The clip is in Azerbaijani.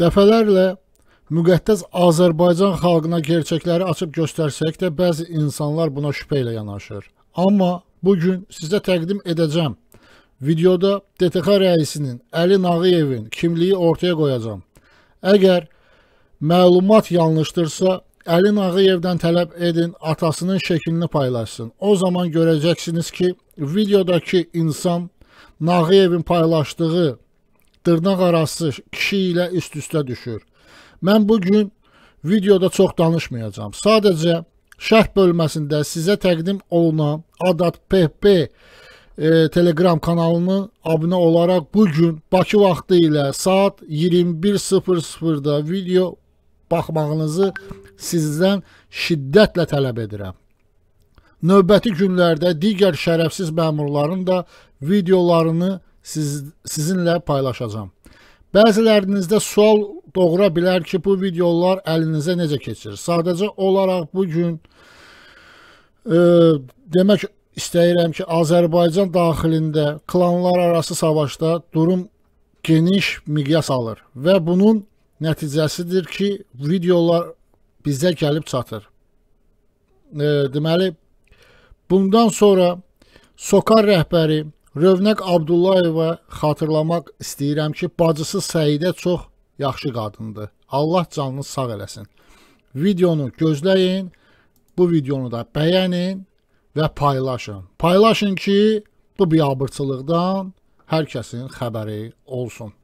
Dəfələrlə müqəddəs Azərbaycan xalqına gerçəkləri açıb göstərsək də bəzi insanlar buna şübhə ilə yanaşır. Amma bu gün sizə təqdim edəcəm. Videoda DTX rəisinin Əli Nağıyevin kimliyi ortaya qoyacam. Əgər məlumat yanlışdırsa, Əli Nağıyevdən tələb edin atasının şəklini paylaşsın. O zaman görəcəksiniz ki, videodakı insan Nağıyevin paylaşdığı dırnaq arası kişi ilə üst-üstə düşür. Mən bu gün videoda çox danışmayacağam. Sadəcə şərh bölməsində sizə təqdim olunan Adat PP e, Telegram kanalını abunə olaraq bu gün Bakı vaxtı ilə saat 21:00-da video baxmağınızı sizdən şiddətlə tələb edirəm. Növbəti günlərdə digər şərəfsiz məmurların da videolarını siz, sizinlə paylaşacağam. Bəzilərinizdə sual doğura bilər ki, bu videolar əlinizə necə keçir? Sadəcə olaraq bu gün e, demək istəyirəm ki, Azərbaycan daxilində klanlar arası savaşda durum geniş miqyas alır və bunun nəticəsidir ki, videolar bizə gəlib çatır. E, deməli, bundan sonra Sokar rəhbəri Rövnəq Abdullayeva xatırlamaq istəyirəm ki, bacısı Səidə çox yaxşı qadındır. Allah canını sağ eləsin. Videonu gözləyin, bu videonu da bəyənin və paylaşın. Paylaşın ki, bu biabırçılıqdan hər kəsin xəbəri olsun.